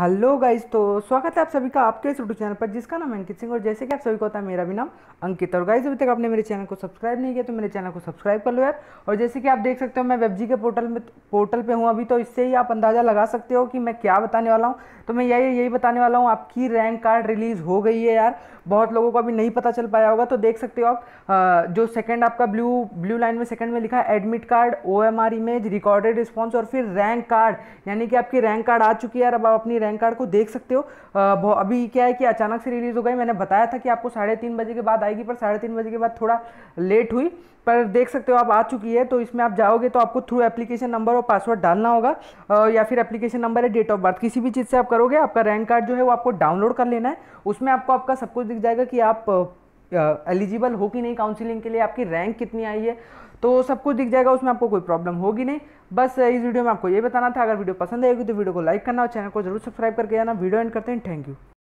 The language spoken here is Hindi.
हेलो गाइज तो स्वागत है आप सभी का आपके इस यूट्यूब चैनल पर जिसका नाम अंकित सिंह और जैसे कि आप सभी को होता है मेरा भी नाम अंकित और गाइज अभी तक आपने मेरे चैनल को सब्सक्राइब नहीं किया तो मेरे चैनल को सब्सक्राइब कर लो यार और जैसे कि आप देख सकते हो मैं वेबजी के पोर्टल में पोर्टल पर हूँ अभी तो इससे ही आप अंदाज़ा लगा सकते हो कि मैं क्या बताने वाला हूँ तो मैं यही यही बताने वाला हूँ आपकी रैंक कार्ड रिलीज़ हो गई है यार बहुत लोगों को अभी नहीं पता चल पाया होगा तो देख सकते हो आप जो सेकेंड आपका ब्लू ब्लू लाइन में सेकेंड में लिखा है एडमिट कार्ड ओ इमेज रिकॉर्डेड रिस्पॉन्स और फिर रैंक कार्ड यानी कि आपकी रैंक कार्ड आ चुकी है यार अब आप अपनी रैंक कार्ड को देख सकते हो अभी क्या है कि अचानक से रिलीज़ हो गई मैंने बताया था कि आपको साढ़े तीन बजे के बाद आएगी पर साढ़े तीन बजे के बाद थोड़ा लेट हुई पर देख सकते हो आप आ चुकी है तो इसमें आप जाओगे तो आपको थ्रू एप्लीकेशन नंबर और पासवर्ड डालना होगा या फिर एप्लीकेशन नंबर है डेट ऑफ बर्थ किसी भी चीज़ से आप करोगे आपका रैंक कार्ड जो है वो आपको डाउनलोड कर लेना है उसमें आपको आपका सब कुछ दिख जाएगा कि आप एलिजिबल हो कि नहीं काउंसिलिंग के लिए आपकी रैंक कितनी आई है तो सब कुछ दिख जाएगा उसमें आपको कोई प्रॉब्लम होगी नहीं बस इस वीडियो में आपको ये बताना था अगर वीडियो पसंद आएगी तो वीडियो को लाइक करना और चैनल को जरूर सब्सक्राइब करके जाना वीडियो एंड करते हैं थैंक यू